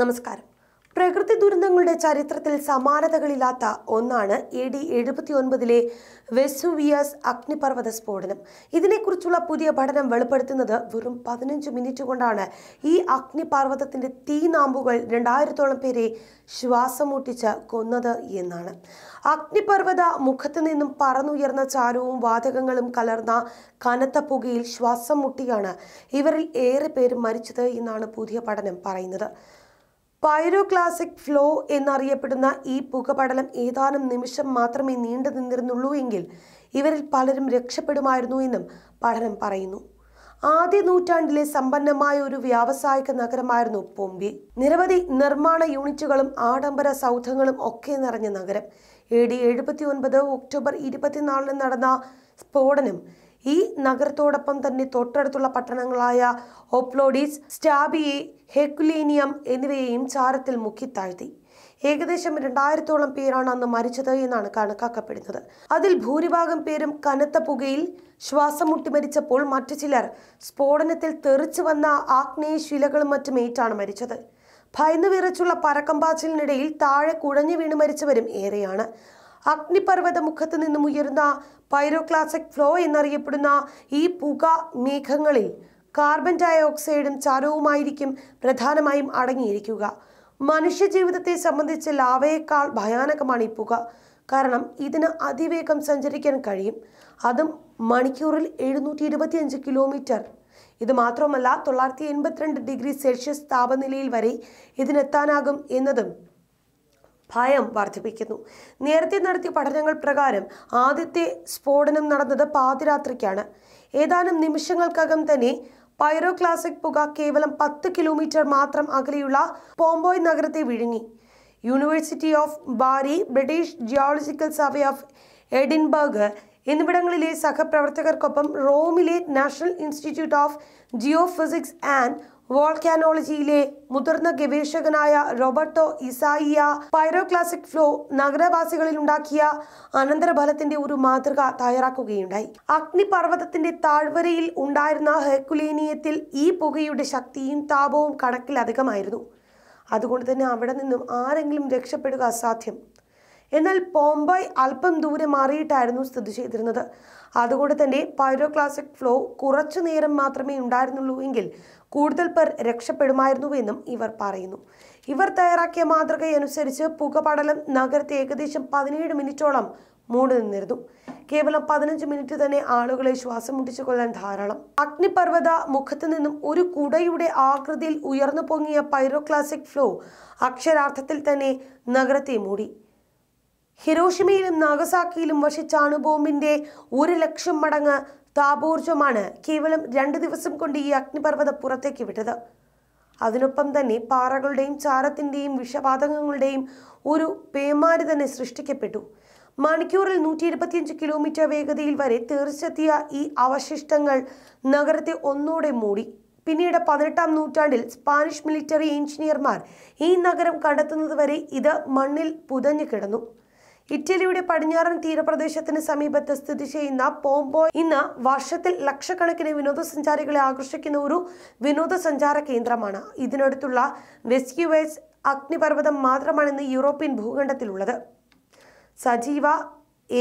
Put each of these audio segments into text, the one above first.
നമസ്കാരം പ്രകൃതി ദുരന്തങ്ങളുടെ ചരിത്രത്തിൽ സമാനതകളില്ലാത്ത ഒന്നാണ് എ ഡി എഴുപത്തി ഒൻപതിലെ വെസുവിയസ് അഗ്നിപർവ്വത സ്ഫോടനം ഇതിനെക്കുറിച്ചുള്ള പുതിയ പഠനം വെളിപ്പെടുത്തുന്നത് വെറും പതിനഞ്ച് മിനിറ്റ് കൊണ്ടാണ് ഈ അഗ്നിപർവ്വതത്തിൻ്റെ തീനാമ്പുകൾ രണ്ടായിരത്തോളം പേരെ ശ്വാസം മുട്ടിച്ച് കൊന്നത് എന്നാണ് അഗ്നിപർവ്വത മുഖത്തു നിന്നും പറന്നുയർന്ന ചാരവും വാതകങ്ങളും കലർന്ന കനത്ത പുകയിൽ ശ്വാസം മുട്ടിയാണ് ഇവരിൽ ഏറെ പേരും മരിച്ചത് എന്നാണ് പുതിയ പഠനം പറയുന്നത് പൈറോക്ലാസിക് ഫ്ലോ എന്നറിയപ്പെടുന്ന ഈ പുകപടലം ഏതാനും നിമിഷം മാത്രമേ നീണ്ടു നിന്നിരുന്നുള്ളൂ എങ്കിൽ ഇവരിൽ പലരും രക്ഷപ്പെടുമായിരുന്നു എന്നും പഠനം പറയുന്നു ആദ്യ നൂറ്റാണ്ടിലെ സമ്പന്നമായ ഒരു വ്യാവസായിക നഗരമായിരുന്നു പോംബി നിരവധി നിർമ്മാണ യൂണിറ്റുകളും ആഡംബര സൗധങ്ങളും ഒക്കെ നിറഞ്ഞ നഗരം എ ഡി എഴുപത്തി ഒൻപത് ഒക്ടോബർ ഇരുപത്തിനാലിന് നടന്ന സ്ഫോടനം ഈ നഗരത്തോടൊപ്പം തന്നെ തൊട്ടടുത്തുള്ള പട്ടണങ്ങളായ ഓപ്ലോഡീസ് സ്റ്റാബിയെ ഹെക്കുലീനിയം എന്നിവയെയും ചാരത്തിൽ മുക്കിത്താഴ്ത്തി ഏകദേശം രണ്ടായിരത്തോളം പേരാണ് അന്ന് മരിച്ചത് എന്നാണ് കണക്കാക്കപ്പെടുന്നത് അതിൽ ഭൂരിഭാഗം പേരും കനത്ത പുകയിൽ ശ്വാസം മുട്ടി മരിച്ചപ്പോൾ മറ്റു ചിലർ സ്ഫോടനത്തിൽ തെറിച്ചു വന്ന ആഗ്നേയ ശിലകളും മറ്റും ഏറ്റാണ് മരിച്ചത് ഭയന്ന് വിറച്ചുള്ള പരക്കമ്പാച്ചിലിനിടയിൽ താഴെ കുഴഞ്ഞു വീണ് മരിച്ചവരും ഏറെയാണ് അഗ്നിപർവ്വത മുഖത്ത് നിന്നും ഉയരുന്ന പൈറോക്ലാസിക് ഫ്ലോ എന്നറിയപ്പെടുന്ന ഈ പുക മേഘങ്ങളിൽ കാർബൺ ഡയോക്സൈഡും ചാരവുമായിരിക്കും പ്രധാനമായും അടങ്ങിയിരിക്കുക മനുഷ്യ ജീവിതത്തെ സംബന്ധിച്ച് ലാവയേക്കാൾ ഭയാനകമാണ് ഈ പുക കാരണം ഇതിന് അതിവേഗം സഞ്ചരിക്കാൻ കഴിയും അതും മണിക്കൂറിൽ എഴുന്നൂറ്റി ഇരുപത്തിയഞ്ച് കിലോമീറ്റർ ഇത് മാത്രമല്ല തൊള്ളായിരത്തി എൺപത്തിരണ്ട് ഡിഗ്രി സെൽഷ്യസ് താപനിലയിൽ വരെ ഇതിനെത്താനാകും എന്നതും ഭയം വർദ്ധിപ്പിക്കുന്നു നേരത്തെ നടത്തിയ പഠനങ്ങൾ പ്രകാരം ആദ്യത്തെ സ്ഫോടനം നടന്നത് പാതിരാത്രിക്കാണ് ഏതാനും നിമിഷങ്ങൾക്കകം തന്നെ പൈറോക്ലാസിക് പുക കേവലം പത്ത് കിലോമീറ്റർ മാത്രം അകലെയുള്ള പോംബോയ് നഗരത്തെ വിഴുങ്ങി university of Bari British geological survey of Edinburgh എന്നിവിടങ്ങളിലെ സഹപ്രവർത്തകർക്കൊപ്പം റോമിലെ national institute of geophysics and വോൾക്കാനോളജിയിലെ മുതിർന്ന ഗവേഷകനായ റോബർട്ടോ ഇസായിയ പൈറോക്ലാസിക് ഫ്ലോ നഗരവാസികളിൽ ഉണ്ടാക്കിയ അനന്തരഫലത്തിന്റെ ഒരു മാതൃക തയ്യാറാക്കുകയുണ്ടായി അഗ്നിപർവ്വതത്തിന്റെ താഴ്വരയിൽ ഉണ്ടായിരുന്ന ഹെക്കുലീനിയത്തിൽ ഈ പുകയുടെ ശക്തിയും താപവും കണക്കിലധികമായിരുന്നു അതുകൊണ്ട് തന്നെ അവിടെ നിന്നും ആരെങ്കിലും രക്ഷപ്പെടുക അസാധ്യം എന്നാൽ പോംബോയ് അല്പം ദൂരെ മാറിയിട്ടായിരുന്നു സ്ഥിതി ചെയ്തിരുന്നത് അതുകൊണ്ട് തന്നെ പൈറോക്ലാസിക് ഫ്ലോ കുറച്ചു നേരം മാത്രമേ ഉണ്ടായിരുന്നുള്ളൂ എങ്കിൽ കൂടുതൽ പേർ രക്ഷപ്പെടുമായിരുന്നുവെന്നും ഇവർ പറയുന്നു ഇവർ തയ്യാറാക്കിയ മാതൃകയനുസരിച്ച് പുകപടലം നഗരത്തെ ഏകദേശം പതിനേഴ് മിനിറ്റോളം മൂടി നിന്നിരുന്നു കേവലം പതിനഞ്ച് മിനിറ്റ് തന്നെ ആളുകളെ ശ്വാസം മുട്ടിച്ചു കൊല്ലാൻ ധാരാളം അഗ്നിപർവ്വത മുഖത്ത് നിന്നും ഒരു കുടയുടെ ആകൃതിയിൽ ഉയർന്നു പൊങ്ങിയ പൈറോക്ലാസിക് ഫ്ലോ അക്ഷരാർത്ഥത്തിൽ തന്നെ നഗരത്തെ മൂടി ഹിരോഷിമയിലും നാഗസാക്കിയിലും വശിച്ച അണുബോംബിന്റെ ഒരു ലക്ഷം മടങ്ങ് താപോർജ്ജമാണ് കേവലം രണ്ട് ദിവസം കൊണ്ട് ഈ അഗ്നിപർവ്വത പുറത്തേക്ക് വിട്ടത് അതിനൊപ്പം തന്നെ പാറകളുടെയും ചാരത്തിൻ്റെയും വിഷവാതകങ്ങളുടെയും ഒരു പേമാരി തന്നെ സൃഷ്ടിക്കപ്പെട്ടു മണിക്കൂറിൽ നൂറ്റി ഇരുപത്തിയഞ്ച് കിലോമീറ്റർ വേഗതയിൽ വരെ തീർച്ചെത്തിയ ഈ അവശിഷ്ടങ്ങൾ നഗരത്തെ ഒന്നോടെ മൂടി പിന്നീട് പതിനെട്ടാം നൂറ്റാണ്ടിൽ സ്പാനിഷ് മിലിറ്ററി എഞ്ചിനീയർമാർ ഈ നഗരം കണ്ടെത്തുന്നതുവരെ ഇത് മണ്ണിൽ പുതഞ്ഞു കിടന്നു ഇറ്റലിയുടെ പടിഞ്ഞാറൻ തീരപ്രദേശത്തിന് സമീപത്ത് സ്ഥിതി ചെയ്യുന്ന പോംബോ ഇന്ന് വർഷത്തിൽ ലക്ഷക്കണക്കിന് വിനോദസഞ്ചാരികളെ ആകർഷിക്കുന്ന ഒരു വിനോദസഞ്ചാര കേന്ദ്രമാണ് ഇതിനടുത്തുള്ള വെസ്ക്യുവേസ് അഗ്നിപർവ്വതം മാത്രമാണ് ഇന്ന് യൂറോപ്യൻ ഭൂഖണ്ഡത്തിലുള്ളത് സജീവ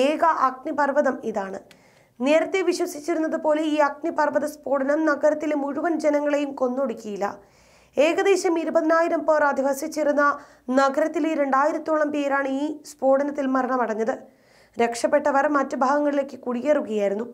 ഏക അഗ്നിപർവ്വതം ഇതാണ് നേരത്തെ വിശ്വസിച്ചിരുന്നത് പോലെ ഈ അഗ്നിപർവ്വത സ്ഫോടനം നഗരത്തിലെ മുഴുവൻ ജനങ്ങളെയും കൊന്നൊടുക്കിയില്ല ഏകദേശം ഇരുപതിനായിരം പേർ അധിവസിച്ചിരുന്ന നഗരത്തിലെ രണ്ടായിരത്തോളം പേരാണ് ഈ സ്ഫോടനത്തിൽ മരണമടഞ്ഞത് രക്ഷപ്പെട്ടവർ മറ്റു ഭാഗങ്ങളിലേക്ക് കുടിയേറുകയായിരുന്നു